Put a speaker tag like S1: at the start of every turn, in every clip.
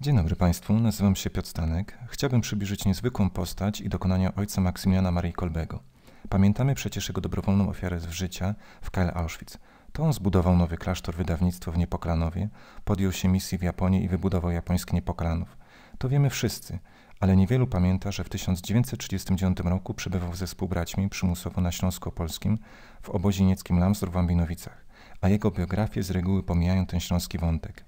S1: Dzień dobry Państwu, nazywam się Piotr Stanek. Chciałbym przybliżyć niezwykłą postać i dokonania ojca Maksymiliana Marii Kolbego. Pamiętamy przecież jego dobrowolną ofiarę z życia w KL Auschwitz. To on zbudował nowy klasztor wydawnictwo w Niepokalanowie, podjął się misji w Japonii i wybudował japoński Niepokalanów. To wiemy wszyscy, ale niewielu pamięta, że w 1939 roku przebywał ze współbraćmi przymusowo na śląsko Polskim w obozie nieckim Lamsdor w Ambinowicach, a jego biografie z reguły pomijają ten śląski wątek.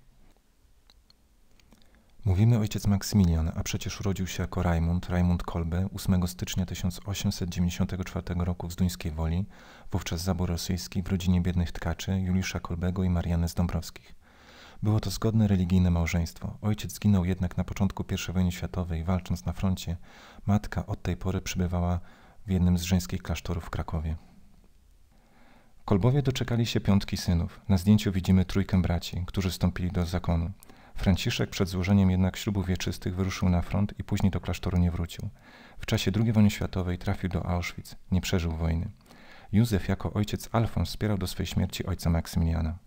S1: Mówimy ojciec Maksymilian, a przecież urodził się jako Rajmund, Rajmund Kolbe, 8 stycznia 1894 roku w Zduńskiej Woli, wówczas zabór rosyjski w rodzinie biednych tkaczy Juliusza Kolbego i Mariany Zdąbrowskich. Było to zgodne religijne małżeństwo. Ojciec zginął jednak na początku I wojny światowej, walcząc na froncie. Matka od tej pory przybywała w jednym z żeńskich klasztorów w Krakowie. Kolbowie doczekali się piątki synów. Na zdjęciu widzimy trójkę braci, którzy wstąpili do zakonu. Franciszek przed złożeniem jednak ślubów wieczystych wyruszył na front i później do klasztoru nie wrócił. W czasie II wojny światowej trafił do Auschwitz, nie przeżył wojny. Józef jako ojciec Alfons wspierał do swej śmierci ojca Maksymiliana.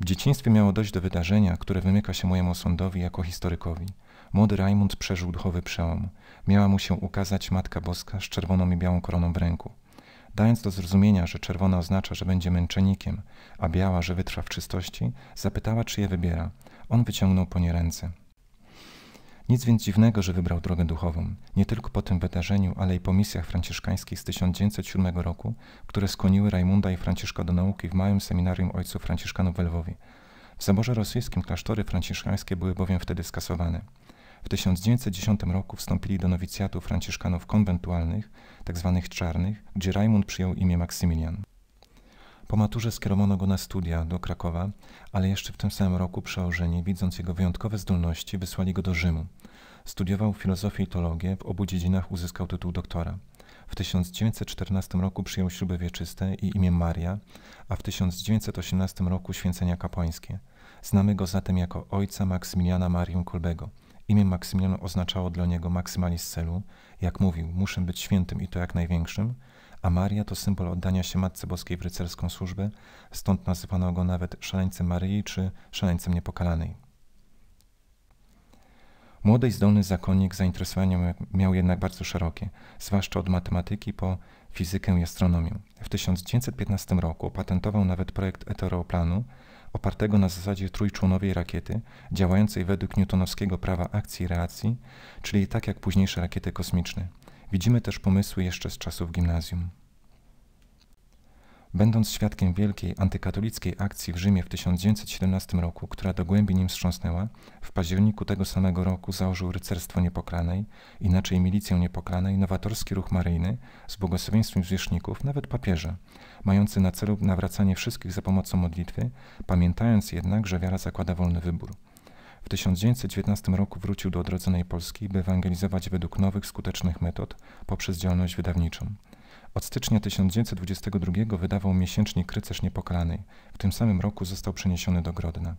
S1: W dzieciństwie miało dojść do wydarzenia, które wymyka się mojemu sądowi jako historykowi. Młody Rajmund przeżył duchowy przełom. Miała mu się ukazać Matka Boska z czerwoną i białą koroną w ręku. Dając do zrozumienia, że czerwona oznacza, że będzie męczennikiem, a biała, że wytrwa w czystości, zapytała, czy je wybiera. On wyciągnął po nie ręce. Nic więc dziwnego, że wybrał drogę duchową, nie tylko po tym wydarzeniu, ale i po misjach franciszkańskich z 1907 roku, które skłoniły Rajmunda i Franciszka do nauki w małym seminarium ojców Franciszkanów w Lwowie. W zaborze rosyjskim klasztory franciszkańskie były bowiem wtedy skasowane. W 1910 roku wstąpili do nowicjatu franciszkanów konwentualnych, tzw. Tak czarnych, gdzie Rajmund przyjął imię Maksymilian. Po maturze skierowano go na studia do Krakowa, ale jeszcze w tym samym roku przełożeni, widząc jego wyjątkowe zdolności, wysłali go do Rzymu. Studiował filozofię i teologię, w obu dziedzinach uzyskał tytuł doktora. W 1914 roku przyjął śluby wieczyste i imię Maria, a w 1918 roku święcenia kapłańskie. Znamy go zatem jako ojca Maksymiliana Marium Kolbego – Imię Maksymilian oznaczało dla niego maksymalizm celu, jak mówił, muszę być świętym i to jak największym, a Maria to symbol oddania się Matce Boskiej w rycerską służbę, stąd nazywano go nawet szaleńcem Maryi czy szaleńcem niepokalanej. Młody i zdolny zakonnik zainteresowanie miał jednak bardzo szerokie, zwłaszcza od matematyki po fizykę i astronomię. W 1915 roku opatentował nawet projekt eteroplanu, opartego na zasadzie trójczłonowej rakiety, działającej według newtonowskiego prawa akcji i reakcji, czyli tak jak późniejsze rakiety kosmiczne. Widzimy też pomysły jeszcze z czasów gimnazjum. Będąc świadkiem wielkiej antykatolickiej akcji w Rzymie w 1917 roku, która do głębi nim wstrząsnęła, w październiku tego samego roku założył Rycerstwo Niepoklanej, inaczej Milicję Niepoklanej, nowatorski ruch maryjny z błogosławieństwem zwierzchników, nawet papieża, mający na celu nawracanie wszystkich za pomocą modlitwy, pamiętając jednak, że wiara zakłada wolny wybór. W 1919 roku wrócił do odrodzonej Polski, by ewangelizować według nowych, skutecznych metod poprzez działalność wydawniczą. Od stycznia 1922 wydawał miesięcznik Rycerz Niepokalanej. W tym samym roku został przeniesiony do Grodna.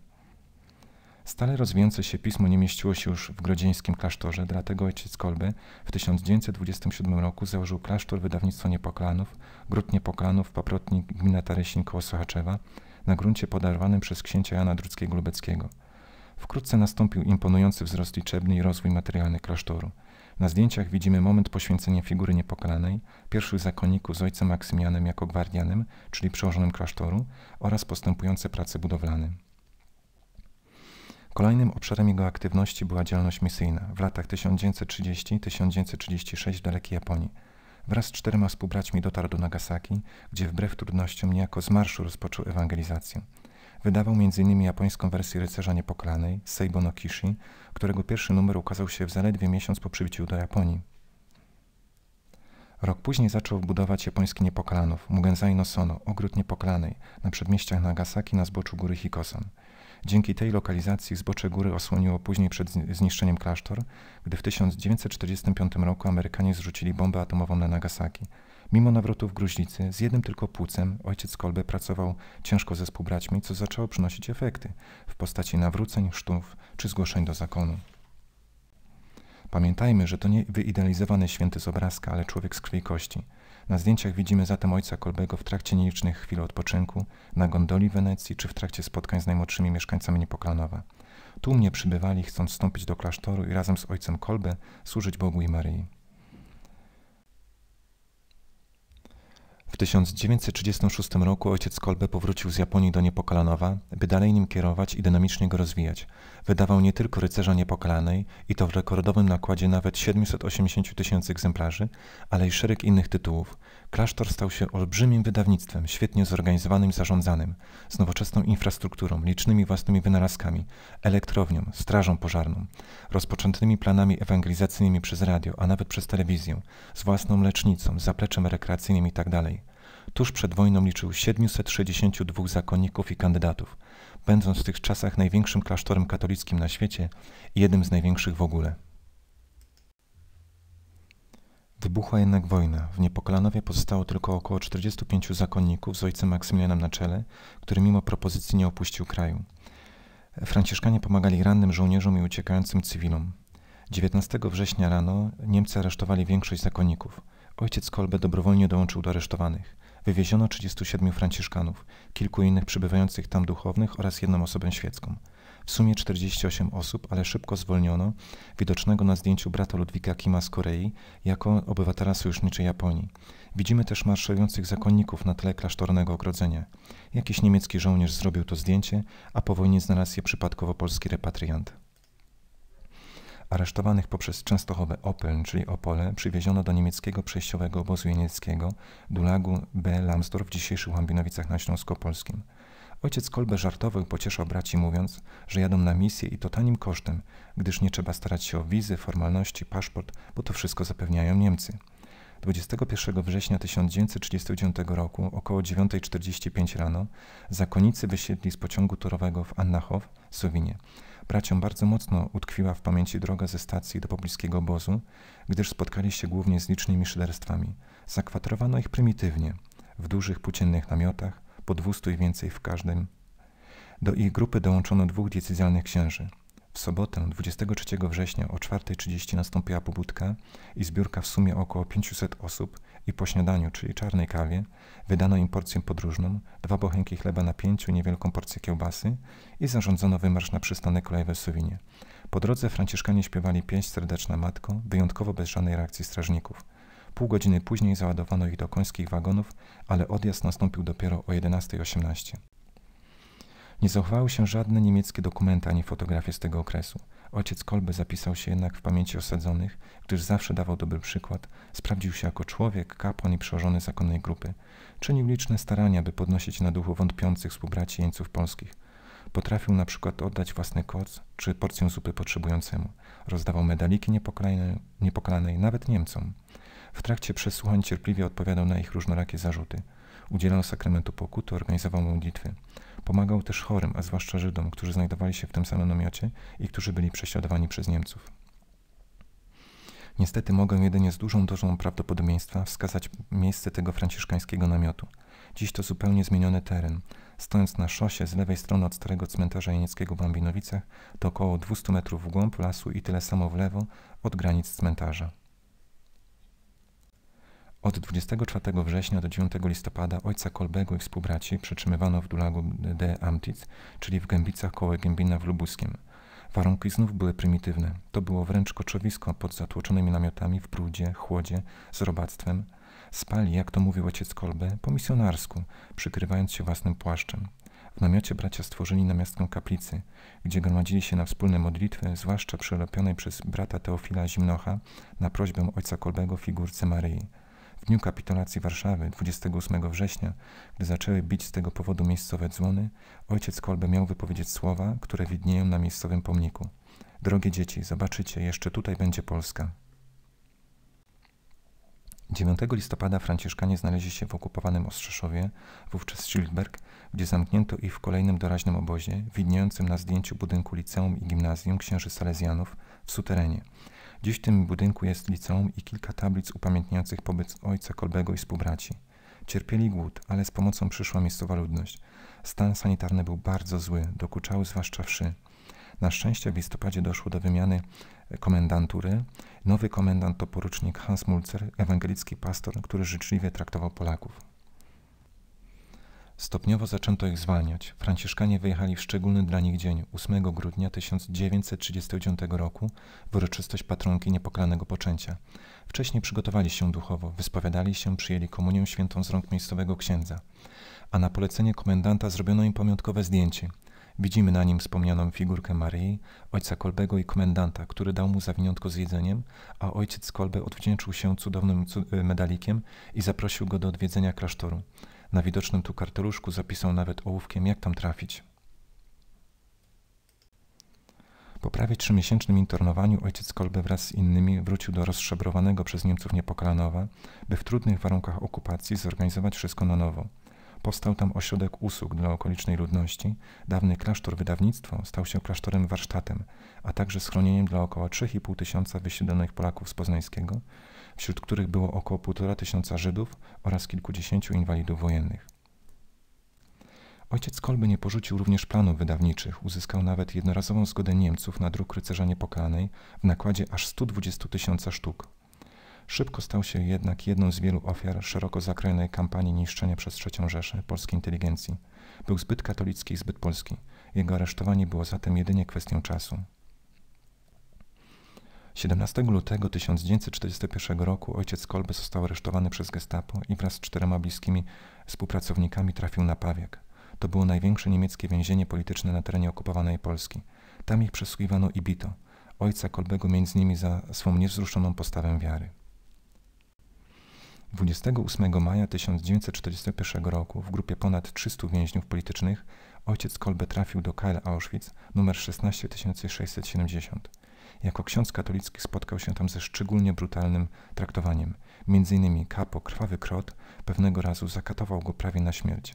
S1: Stale rozwijające się pismo nie mieściło się już w grodzieńskim klasztorze, dlatego ojciec Kolby w 1927 roku założył klasztor wydawnictwo Niepokalanów, Gród Niepokalanów, paprotnik gmina Tarysin koło Sochaczewa, na gruncie podarwanym przez księcia Jana Druckiego-Lubeckiego. Wkrótce nastąpił imponujący wzrost liczebny i rozwój materialny klasztoru – na zdjęciach widzimy moment poświęcenia figury niepokalanej, pierwszych zakonników z ojcem Maksymianem jako gwardianem, czyli przełożonym klasztoru, oraz postępujące prace budowlane. Kolejnym obszarem jego aktywności była działalność misyjna w latach 1930-1936 w dalekiej Japonii. Wraz z czterema współbraćmi dotarł do Nagasaki, gdzie wbrew trudnościom niejako z marszu rozpoczął ewangelizację. Wydawał m.in. japońską wersję Rycerza Niepoklanej, Seibo no Kishi, którego pierwszy numer ukazał się w zaledwie miesiąc po przybyciu do Japonii. Rok później zaczął budować japoński Niepokalanów, Mugenzai no Sono, ogród Niepoklanej, na przedmieściach Nagasaki na zboczu góry Hikosan. Dzięki tej lokalizacji zbocze góry osłoniło później przed zniszczeniem klasztor, gdy w 1945 roku Amerykanie zrzucili bombę atomową na Nagasaki – Mimo nawrotu w gruźlicy, z jednym tylko płucem, ojciec Kolbe pracował ciężko ze współbraćmi, co zaczęło przynosić efekty w postaci nawróceń, sztów czy zgłoszeń do zakonu. Pamiętajmy, że to nie wyidealizowany święty z obrazka, ale człowiek z krwi i kości. Na zdjęciach widzimy zatem ojca Kolbego w trakcie nielicznych chwil odpoczynku, na gondoli w Wenecji czy w trakcie spotkań z najmłodszymi mieszkańcami Niepoklanowa. Tu mnie przybywali, chcąc wstąpić do klasztoru i razem z ojcem Kolbe służyć Bogu i Maryi. W 1936 roku ojciec Kolbe powrócił z Japonii do Niepokalanowa, by dalej nim kierować i dynamicznie go rozwijać wydawał nie tylko Rycerza Niepokalanej i to w rekordowym nakładzie nawet 780 tysięcy egzemplarzy, ale i szereg innych tytułów. Klasztor stał się olbrzymim wydawnictwem, świetnie zorganizowanym i zarządzanym, z nowoczesną infrastrukturą, licznymi własnymi wynalazkami, elektrownią, strażą pożarną, rozpoczętymi planami ewangelizacyjnymi przez radio, a nawet przez telewizję, z własną lecznicą, zapleczem rekreacyjnym itd. Tak Tuż przed wojną liczył 762 zakonników i kandydatów będąc w tych czasach największym klasztorem katolickim na świecie i jednym z największych w ogóle. Wybuchła jednak wojna. W Niepokalanowie pozostało tylko około 45 zakonników z ojcem Maksymilianem na czele, który mimo propozycji nie opuścił kraju. Franciszkanie pomagali rannym żołnierzom i uciekającym cywilom. 19 września rano Niemcy aresztowali większość zakonników. Ojciec Kolbe dobrowolnie dołączył do aresztowanych. Wywieziono 37 franciszkanów, kilku innych przybywających tam duchownych oraz jedną osobę świecką. W sumie 48 osób, ale szybko zwolniono widocznego na zdjęciu brata Ludwika Kima z Korei jako obywatela sojuszniczej Japonii. Widzimy też marszujących zakonników na tle klasztornego ogrodzenia. Jakiś niemiecki żołnierz zrobił to zdjęcie, a po wojnie znalazł je przypadkowo polski repatriant. Aresztowanych poprzez częstochowe Opeln, czyli Opole, przywieziono do niemieckiego przejściowego obozu jenieckiego Dulagu B. Lambsdorff w dzisiejszych Łambinowicach na Śląsko-Polskim. Ojciec Kolbe żartował pocieszał braci mówiąc, że jadą na misję i to tanim kosztem, gdyż nie trzeba starać się o wizy, formalności, paszport, bo to wszystko zapewniają Niemcy. 21 września 1939 roku około 9.45 rano zakonicy wysiedli z pociągu torowego w Annachow, Sowinie. Braciom bardzo mocno utkwiła w pamięci droga ze stacji do pobliskiego obozu, gdyż spotkali się głównie z licznymi szyderstwami. Zakwaterowano ich prymitywnie, w dużych płóciennych namiotach, po dwustu i więcej w każdym. Do ich grupy dołączono dwóch decyzjalnych księży – w sobotę 23 września o 4.30 nastąpiła pobudka i zbiórka w sumie około 500 osób i po śniadaniu, czyli czarnej kawie, wydano im porcję podróżną, dwa bochenki chleba na pięciu, niewielką porcję kiełbasy i zarządzono wymarsz na przystanek kolejowy w Suwinie. Po drodze franciszkanie śpiewali pieśń Serdeczna Matko, wyjątkowo bez żadnej reakcji strażników. Pół godziny później załadowano ich do końskich wagonów, ale odjazd nastąpił dopiero o 11.18. Nie zachowały się żadne niemieckie dokumenty ani fotografie z tego okresu. Ojciec Kolbe zapisał się jednak w pamięci osadzonych, gdyż zawsze dawał dobry przykład, sprawdził się jako człowiek, kapłan i przełożony zakonnej grupy. Czynił liczne starania, by podnosić na duchu wątpiących współbraci jeńców polskich. Potrafił na przykład oddać własny koc czy porcję zupy potrzebującemu. Rozdawał medaliki niepokalanej, niepokalanej nawet Niemcom. W trakcie przesłuchań cierpliwie odpowiadał na ich różnorakie zarzuty. Udzielał sakramentu pokuty, organizował modlitwy. Pomagał też chorym, a zwłaszcza Żydom, którzy znajdowali się w tym samym namiocie i którzy byli prześladowani przez Niemców. Niestety mogę jedynie z dużą dozą prawdopodobieństwa wskazać miejsce tego franciszkańskiego namiotu. Dziś to zupełnie zmieniony teren. Stojąc na szosie z lewej strony od starego cmentarza jenieckiego w Bambinowicach, to około 200 metrów w głąb lasu i tyle samo w lewo od granic cmentarza. Od 24 września do 9 listopada ojca Kolbego i współbraci przetrzymywano w Dulagu de Amtic, czyli w Gębicach koło Gębina w Lubuskim. Warunki znów były prymitywne. To było wręcz koczowisko pod zatłoczonymi namiotami w brudzie, chłodzie, z robactwem. Spali, jak to mówił ojciec Kolbe, po misjonarsku, przykrywając się własnym płaszczem. W namiocie bracia stworzyli namiastkę kaplicy, gdzie gromadzili się na wspólne modlitwy, zwłaszcza przylepionej przez brata Teofila Zimnocha na prośbę ojca Kolbego figurce Maryi. W dniu kapitulacji Warszawy, 28 września, gdy zaczęły bić z tego powodu miejscowe dzwony, ojciec Kolbe miał wypowiedzieć słowa, które widnieją na miejscowym pomniku. Drogie dzieci, zobaczycie, jeszcze tutaj będzie Polska. 9 listopada Franciszkanie znaleźli się w okupowanym Ostrzeszowie, wówczas Schildberg, gdzie zamknięto ich w kolejnym doraźnym obozie, widniejącym na zdjęciu budynku liceum i gimnazjum księży Salezjanów w suterenie. Dziś w tym budynku jest liceum i kilka tablic upamiętniających pobyt ojca Kolbego i współbraci. Cierpieli głód, ale z pomocą przyszła miejscowa ludność. Stan sanitarny był bardzo zły, dokuczały zwłaszcza wszy. Na szczęście w listopadzie doszło do wymiany komendantury. Nowy komendant to porucznik Hans Mulzer, ewangelicki pastor, który życzliwie traktował Polaków. Stopniowo zaczęto ich zwalniać. Franciszkanie wyjechali w szczególny dla nich dzień, 8 grudnia 1939 roku, w uroczystość patronki niepokalanego poczęcia. Wcześniej przygotowali się duchowo, wyspowiadali się, przyjęli komunię świętą z rąk miejscowego księdza. A na polecenie komendanta zrobiono im pamiątkowe zdjęcie. Widzimy na nim wspomnianą figurkę Maryi, ojca Kolbego i komendanta, który dał mu zawiniątko z jedzeniem, a ojciec Kolbe odwdzięczył się cudownym e, medalikiem i zaprosił go do odwiedzenia klasztoru. Na widocznym tu karteluszku zapisał nawet ołówkiem, jak tam trafić. Po prawie trzymiesięcznym internowaniu ojciec Kolbe wraz z innymi wrócił do rozszebrowanego przez Niemców Niepokalanowa, by w trudnych warunkach okupacji zorganizować wszystko na nowo. Powstał tam ośrodek usług dla okolicznej ludności, dawny klasztor wydawnictwo stał się klasztorem warsztatem, a także schronieniem dla około 3,5 tysiąca wysiedlonych Polaków z Poznańskiego, wśród których było około półtora tysiąca Żydów oraz kilkudziesięciu inwalidów wojennych. Ojciec Kolby nie porzucił również planów wydawniczych, uzyskał nawet jednorazową zgodę Niemców na druk Rycerza Niepokalanej w nakładzie aż 120 tysiąca sztuk. Szybko stał się jednak jedną z wielu ofiar szeroko zakrojonej kampanii niszczenia przez III Rzeszę polskiej inteligencji. Był zbyt katolicki i zbyt polski. Jego aresztowanie było zatem jedynie kwestią czasu. 17 lutego 1941 roku ojciec Kolbe został aresztowany przez gestapo i wraz z czterema bliskimi współpracownikami trafił na Pawiak. To było największe niemieckie więzienie polityczne na terenie okupowanej Polski. Tam ich przesłuchiwano i bito. Ojca Kolbego między nimi za swą niewzruszoną postawę wiary. 28 maja 1941 roku w grupie ponad 300 więźniów politycznych ojciec Kolbe trafił do KL Auschwitz numer 16670. Jako ksiądz katolicki spotkał się tam ze szczególnie brutalnym traktowaniem. Między innymi kapo, krwawy krot, pewnego razu zakatował go prawie na śmierć.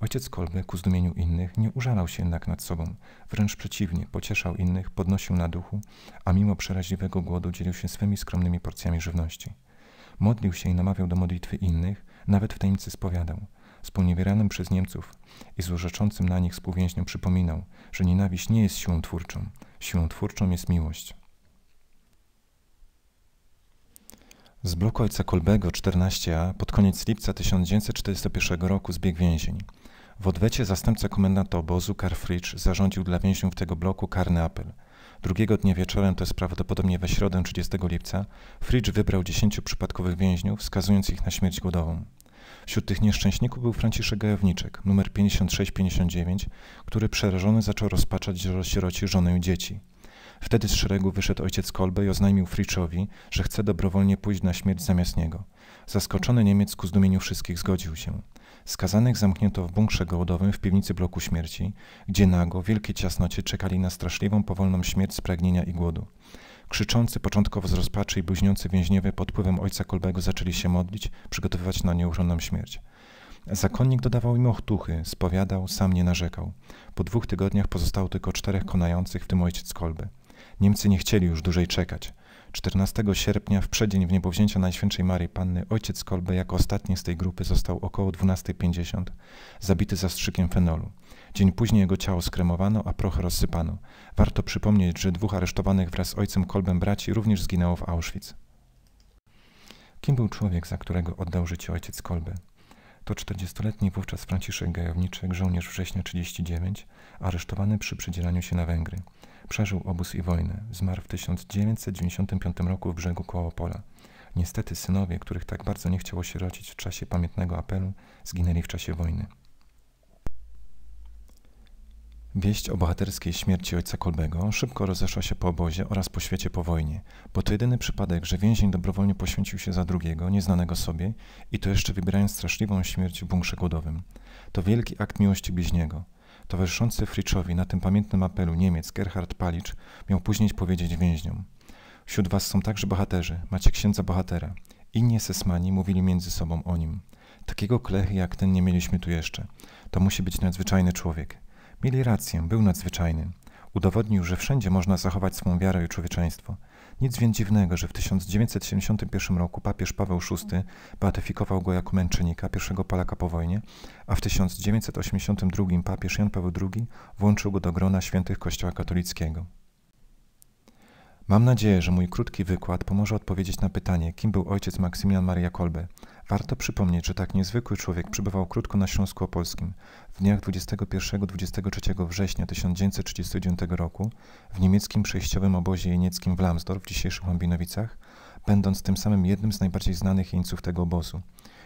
S1: Ojciec Kolby, ku zdumieniu innych, nie użalał się jednak nad sobą. Wręcz przeciwnie, pocieszał innych, podnosił na duchu, a mimo przeraźliwego głodu dzielił się swymi skromnymi porcjami żywności. Modlił się i namawiał do modlitwy innych, nawet w tajemnicy spowiadał – sponiewieranym przez Niemców i urzeczącym na nich współwięźniom przypominał, że nienawiść nie jest siłą twórczą, siłą twórczą jest miłość. Z bloku ojca Kolbego 14a pod koniec lipca 1941 roku zbiegł więzień. W odwecie zastępca komendanta obozu Karl Fritsch zarządził dla więźniów tego bloku karny apel. Drugiego dnia wieczorem, to jest prawdopodobnie we środę 30 lipca, Fritsch wybrał 10 przypadkowych więźniów, wskazując ich na śmierć głodową. Wśród tych nieszczęśników był Franciszek Gajowniczek, numer 56-59, który przerażony zaczął rozpaczać sieroci żonę i dzieci. Wtedy z szeregu wyszedł ojciec Kolbe i oznajmił Fritzowi, że chce dobrowolnie pójść na śmierć zamiast niego. Zaskoczony Niemiec ku zdumieniu wszystkich zgodził się. Skazanych zamknięto w bunkrze gołdowym w piwnicy bloku śmierci, gdzie nago, w wielkiej ciasnocie czekali na straszliwą, powolną śmierć z pragnienia i głodu. Krzyczący początkowo z rozpaczy i bluźniący więźniowie pod wpływem ojca Kolbego zaczęli się modlić, przygotowywać na nieuchronną śmierć. Zakonnik dodawał im ochtuchy, spowiadał, sam nie narzekał. Po dwóch tygodniach pozostało tylko czterech konających, w tym ojciec Kolby. Niemcy nie chcieli już dłużej czekać. 14 sierpnia, w przeddzień w niebowzięcia Najświętszej Marii Panny, ojciec Kolbe jako ostatni z tej grupy został około 12.50 zabity zastrzykiem fenolu. Dzień później jego ciało skremowano, a proch rozsypano. Warto przypomnieć, że dwóch aresztowanych wraz z ojcem Kolbem braci również zginęło w Auschwitz. Kim był człowiek, za którego oddał życie ojciec Kolbe? To 40-letni wówczas Franciszek Gajowniczek, żołnierz września 39, aresztowany przy przydzielaniu się na Węgry. Przeżył obóz i wojnę. Zmarł w 1995 roku w brzegu Pola. Niestety synowie, których tak bardzo nie chciało się rodzić w czasie pamiętnego apelu, zginęli w czasie wojny. Wieść o bohaterskiej śmierci ojca Kolbego szybko rozeszła się po obozie oraz po świecie po wojnie, bo to jedyny przypadek, że więzień dobrowolnie poświęcił się za drugiego, nieznanego sobie i to jeszcze wybierając straszliwą śmierć w bunkrze głodowym. To wielki akt miłości bliźniego – Towarzyszący Fritzowi na tym pamiętnym apelu Niemiec Gerhard Palicz miał później powiedzieć więźniom Wśród was są także bohaterzy, macie księdza bohatera. Inni sesmani mówili między sobą o nim. Takiego klechy jak ten nie mieliśmy tu jeszcze. To musi być nadzwyczajny człowiek. Mieli rację, był nadzwyczajny. Udowodnił, że wszędzie można zachować swą wiarę i człowieczeństwo – nic więc dziwnego, że w 1971 roku papież Paweł VI beatyfikował go jako męczennika, pierwszego Polaka po wojnie, a w 1982 papież Jan Paweł II włączył go do grona świętych Kościoła katolickiego. Mam nadzieję, że mój krótki wykład pomoże odpowiedzieć na pytanie, kim był ojciec Maksymilian Maria Kolbe, Warto przypomnieć, że tak niezwykły człowiek przybywał krótko na Śląsku Opolskim. W dniach 21-23 września 1939 roku w niemieckim przejściowym obozie jenieckim w Lamsdorf, w dzisiejszych Łambinowicach, będąc tym samym jednym z najbardziej znanych jeńców tego obozu.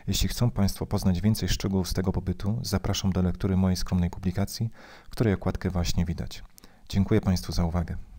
S1: Jeśli chcą Państwo poznać więcej szczegółów z tego pobytu, zapraszam do lektury mojej skromnej publikacji, której okładkę właśnie widać. Dziękuję Państwu za uwagę.